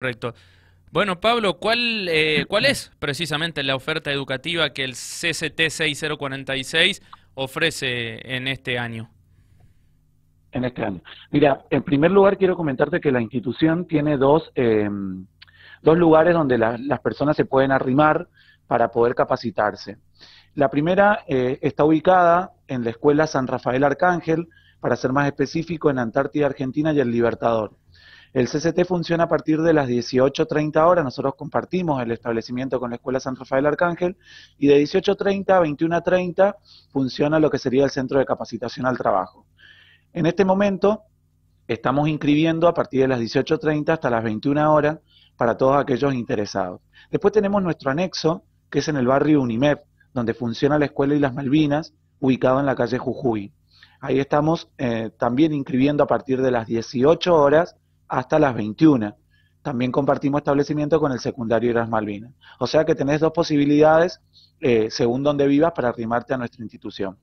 Correcto. Bueno, Pablo, ¿cuál, eh, ¿cuál es precisamente la oferta educativa que el CCT 6046 ofrece en este año? En este año. Mira, en primer lugar quiero comentarte que la institución tiene dos, em, dos lugares donde las personas se pueden arrimar para poder capacitarse. La primera eh, está ubicada en la Escuela San Rafael Arcángel, para ser más específico, en Antártida Argentina y el Libertador. El CCT funciona a partir de las 18.30 horas, nosotros compartimos el establecimiento con la Escuela San Rafael Arcángel, y de 18.30 a 21.30 funciona lo que sería el Centro de Capacitación al Trabajo. En este momento estamos inscribiendo a partir de las 18.30 hasta las 21 horas para todos aquellos interesados. Después tenemos nuestro anexo, que es en el barrio UNIMEP, donde funciona la Escuela y las Malvinas, ubicado en la calle Jujuy. Ahí estamos eh, también inscribiendo a partir de las 18 horas hasta las 21. También compartimos establecimiento con el secundario las Malvinas. O sea que tenés dos posibilidades eh, según donde vivas para arrimarte a nuestra institución.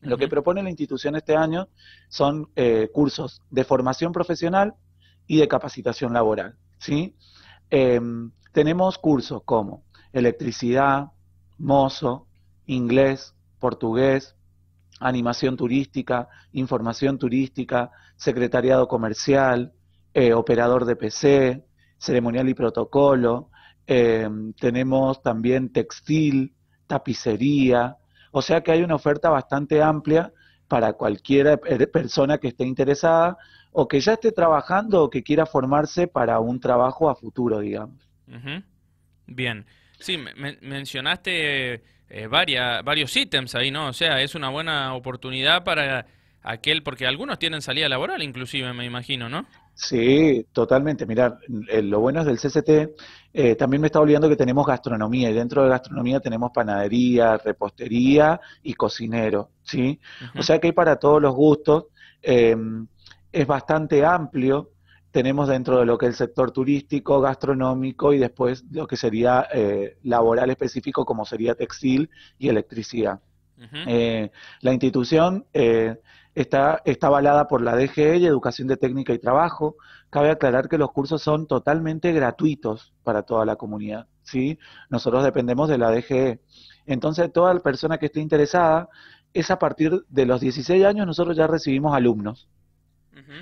Lo que propone la institución este año son eh, cursos de formación profesional y de capacitación laboral. ¿sí? Em, tenemos cursos como electricidad, mozo, inglés, portugués, animación turística, información turística, secretariado comercial, eh, operador de PC, ceremonial y protocolo, eh, tenemos también textil, tapicería, o sea que hay una oferta bastante amplia para cualquier persona que esté interesada o que ya esté trabajando o que quiera formarse para un trabajo a futuro, digamos. Bien. Sí, mencionaste eh, varios ítems ahí, ¿no? O sea, es una buena oportunidad para aquel, porque algunos tienen salida laboral inclusive, me imagino, ¿no? Sí, totalmente. Mira, eh, lo bueno es del CCT. Eh, también me está olvidando que tenemos gastronomía y dentro de gastronomía tenemos panadería, repostería y cocinero, ¿sí? O sea que hay para todos los gustos. Em, es bastante amplio. Tenemos dentro de lo que es el sector turístico, gastronómico y después lo que sería eh, laboral específico como sería textil y electricidad. la institución está, está avalada por la DGE y Educación de Técnica y Trabajo. Cabe aclarar que los cursos son totalmente gratuitos para toda la comunidad. ¿sí? Nosotros dependemos de la DGE. Entonces, toda persona que esté interesada, es a partir de los 16 años nosotros ya recibimos alumnos.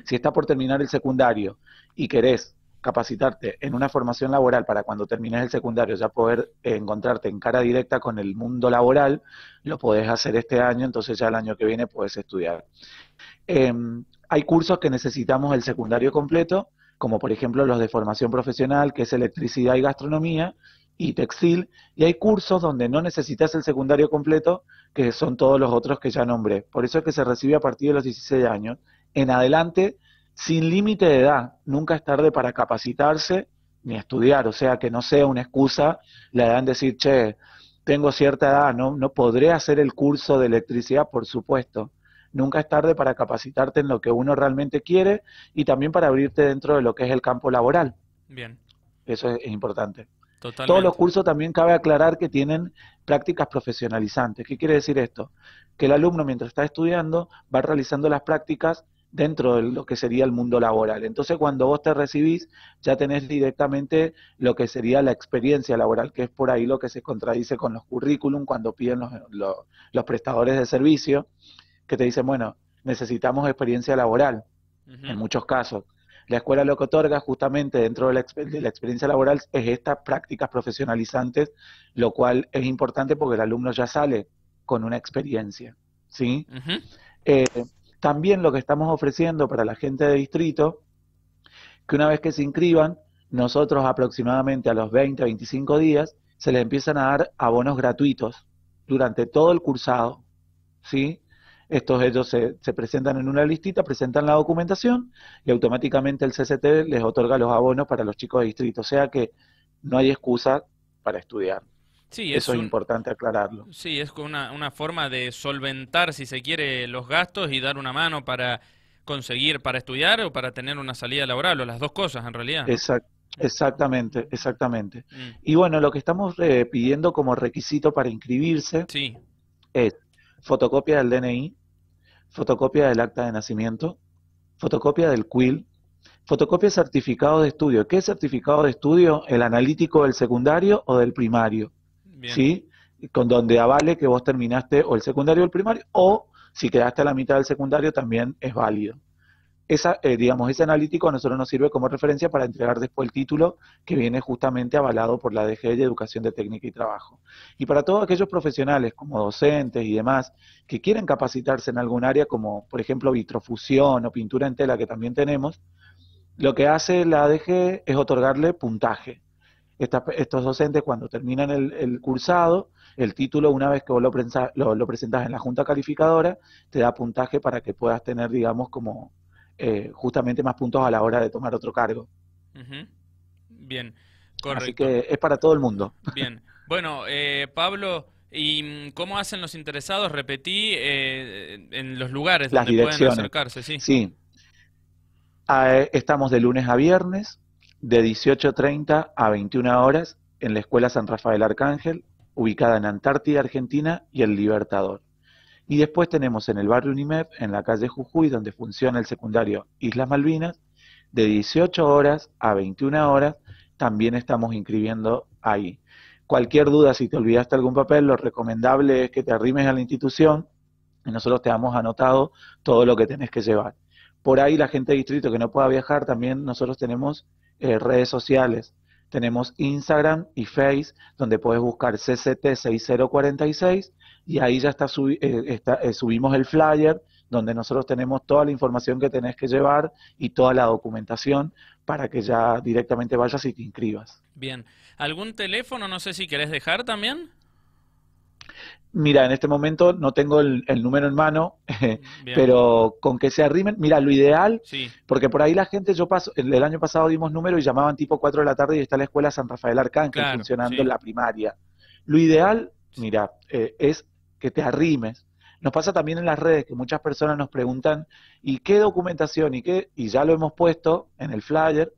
Si está por terminar el secundario y querés capacitarte en una formación laboral para cuando termines el secundario ya poder eh, encontrarte en cara directa con el mundo laboral, lo podés hacer este año, entonces ya el año que viene puedes estudiar. Em, hay cursos que necesitamos el secundario completo, como por ejemplo los de formación profesional, que es electricidad y gastronomía, y textil, y hay cursos donde no necesitas el secundario completo, que son todos los otros que ya nombré. Por eso es que se recibe a partir de los 16 años. En adelante sin límite de edad, nunca es tarde para capacitarse ni estudiar, o sea, que no sea una excusa la edad en decir, che, tengo cierta edad, no, no podré hacer el curso de electricidad, por supuesto. Nunca es tarde para capacitarte en lo que uno realmente quiere y también para abrirte dentro de lo que es el campo laboral. Bien. Eso es, importante. Todos los cursos también cabe aclarar que tienen prácticas profesionalizantes. ¿Qué quiere decir esto? Que el alumno mientras está estudiando va realizando las prácticas dentro de lo que sería el mundo laboral. Entonces, cuando vos te recibís, ya tenés directamente lo que sería la experiencia laboral, que es por ahí lo que se contradice con los currículum cuando piden los, prestadores de servicio, que te dicen, bueno, necesitamos experiencia laboral, en muchos casos. La escuela lo que otorga justamente dentro de la, la, experiencia laboral es estas prácticas profesionalizantes, lo cual es importante porque el alumno ya sale con una experiencia, ¿sí? También lo que estamos ofreciendo para la gente de distrito, que una vez que se inscriban, nosotros aproximadamente a los 20, 25 días, se les empiezan a dar abonos gratuitos durante todo el cursado, ¿sí? Estos ellos se, se, presentan en una listita, presentan la documentación y automáticamente el CCT les otorga los abonos para los chicos de distrito. O sea que no hay excusa para estudiar. Eso es, importante aclararlo. Sí, es una, una forma de solventar, si se quiere, los gastos y dar una mano para conseguir, para estudiar o para tener una salida laboral, o las dos cosas en realidad. exactamente, exactamente. Mm. Y bueno, lo que estamos eh, pidiendo como requisito para inscribirse es fotocopia del DNI, fotocopia del acta de nacimiento, fotocopia del QUIL, fotocopia certificado de estudio. ¿Qué es certificado de estudio? ¿El analítico del secundario o del primario? ¿sí? Con donde avale que vos terminaste o el secundario o el primario, o si quedaste a la mitad del secundario también es válido. Esa, eh, digamos, ese analítico a nosotros nos sirve como referencia para entregar después el título que viene justamente avalado por la DGE de Educación de Técnica y Trabajo. Y para todos aquellos profesionales como docentes y demás que quieren capacitarse en algún área como por ejemplo vitrofusión o pintura en tela que también tenemos, lo que hace la DGE es otorgarle puntaje estos docentes cuando terminan el, cursado, el título una vez que vos lo, lo, presentas en la junta calificadora, te da puntaje para que puedas tener, digamos, como eh, justamente más puntos a la hora de tomar otro cargo. Bien, correcto. Así que es para todo el mundo. Bien, bueno, eh, Pablo... ¿Y cómo hacen los interesados? Repetí, eh, en los lugares Las donde pueden acercarse, sí. Sí. Ah, estamos de lunes a viernes, de 18.30 a 21 horas en la Escuela San Rafael Arcángel, ubicada en Antártida, Argentina, y El Libertador. Y después tenemos en el barrio UNIMEP, en la calle Jujuy, donde funciona el secundario Islas Malvinas, de 18 horas a 21 horas, también estamos inscribiendo ahí. Cualquier duda, si te olvidaste algún papel, lo recomendable es que te arrimes a la institución y nosotros te hemos anotado todo lo que tenés que llevar. Por ahí la gente de distrito que no pueda viajar, también nosotros tenemos eh, redes sociales. Tenemos Instagram y Face, donde puedes buscar CCT6046 y ahí ya está, eh, eh, subimos el flyer donde nosotros tenemos toda la información que tenés que llevar y toda la documentación para que ya directamente vayas y te inscribas. Bien, ¿algún teléfono no sé si querés dejar también? Mira, en este momento no tengo el, número en mano, pero con que se arrimen, mira, lo ideal, porque por ahí la gente, yo paso, el, año pasado dimos número y llamaban tipo 4 de la tarde y está la escuela San Rafael Arcángel funcionando en la primaria. Lo ideal, mira, eh, es que te arrimes. Nos pasa también en las redes que muchas personas nos preguntan, ¿y qué documentación? ¿Y qué? Y ya lo hemos puesto en el flyer,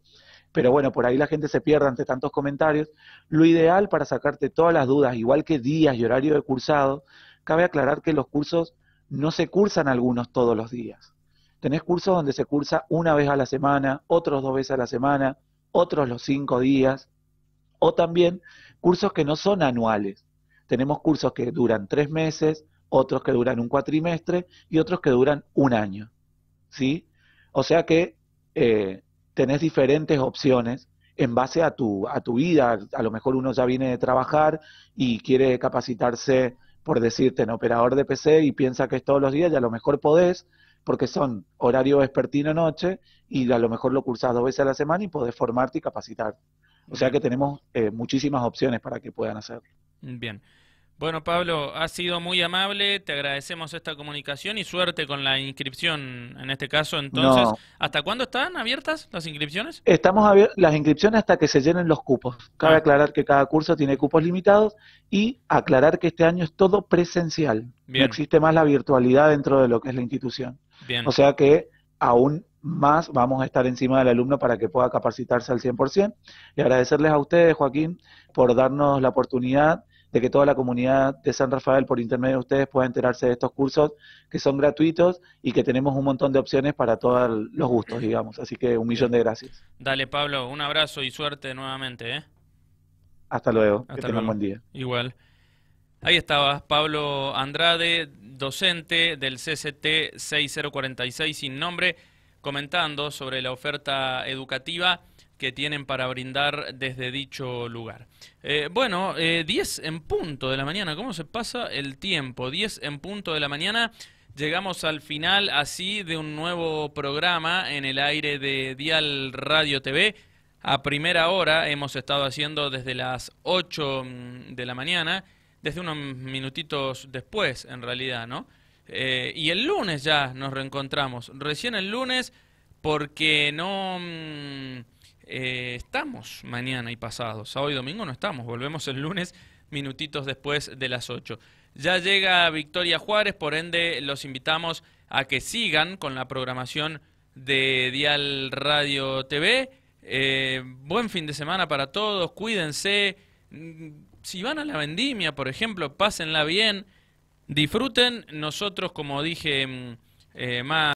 pero bueno, por ahí la gente se pierde ante tantos comentarios. Lo ideal para sacarte todas las dudas, igual que días y horario de cursado, cabe aclarar que los cursos no se cursan algunos todos los días. Tenés cursos donde se cursa una vez a la semana, otros dos veces a la semana, otros los cinco días, o también cursos que no son anuales. Tenemos cursos que duran tres meses, otros que duran un cuatrimestre y otros que duran un año. ¿Sí? O sea que eh, tenés diferentes opciones en base a tu, a tu vida. A lo mejor uno ya viene de trabajar y quiere capacitarse, por decirte, en operador de PC y piensa que es todos los días y a lo mejor podés, porque son horario vespertino noche y a lo mejor lo cursás dos veces a la semana y podés formarte y capacitar. O sea que tenemos eh, muchísimas opciones para que puedan hacerlo. Bien. Bueno, Pablo, ha sido muy amable, te agradecemos esta comunicación y suerte con la inscripción en este caso. Entonces, ¿hasta cuándo están abiertas las inscripciones? Estamos las inscripciones hasta que se llenen los cupos. Cabe ah. aclarar que cada curso tiene cupos limitados y aclarar que este año es todo presencial. No existe más la virtualidad dentro de lo que es la institución. O sea que aún más vamos a estar encima del alumno para que pueda capacitarse al 100%. Y agradecerles a ustedes, Joaquín, por darnos la oportunidad de que toda la comunidad de San Rafael, por intermedio de ustedes, pueda enterarse de estos cursos que son gratuitos y que tenemos un montón de opciones para todos los gustos, digamos. Así que un millón de gracias. Dale, Pablo, un abrazo y suerte nuevamente. ¿eh? Hasta luego. Hasta que buen día. Igual. Ahí estaba Pablo Andrade, docente del CCT 6046 sin nombre, comentando sobre la oferta educativa que tienen para brindar desde dicho lugar. Eh, bueno, eh, 10 en punto de la mañana, ¿cómo se pasa el tiempo? 10 en punto de la mañana. Llegamos al final así de un nuevo programa en el aire de Dial Radio TV. A primera hora hemos estado haciendo desde las 8 mm, de la mañana, desde unos minutitos después en realidad, ¿no? Eh, y el lunes ya nos reencontramos, recién el lunes porque no... Mm, eh, estamos mañana y pasado. Sábado y domingo no estamos, volvemos el lunes minutitos después de las 8. Ya llega Victoria Juárez, por ende los invitamos a que sigan con la programación de Dial Radio TV. Eh, buen fin de semana para todos, cuídense. Mm, si van a la vendimia, por ejemplo, pásenla bien, disfruten. Nosotros, como dije mm, eh, más...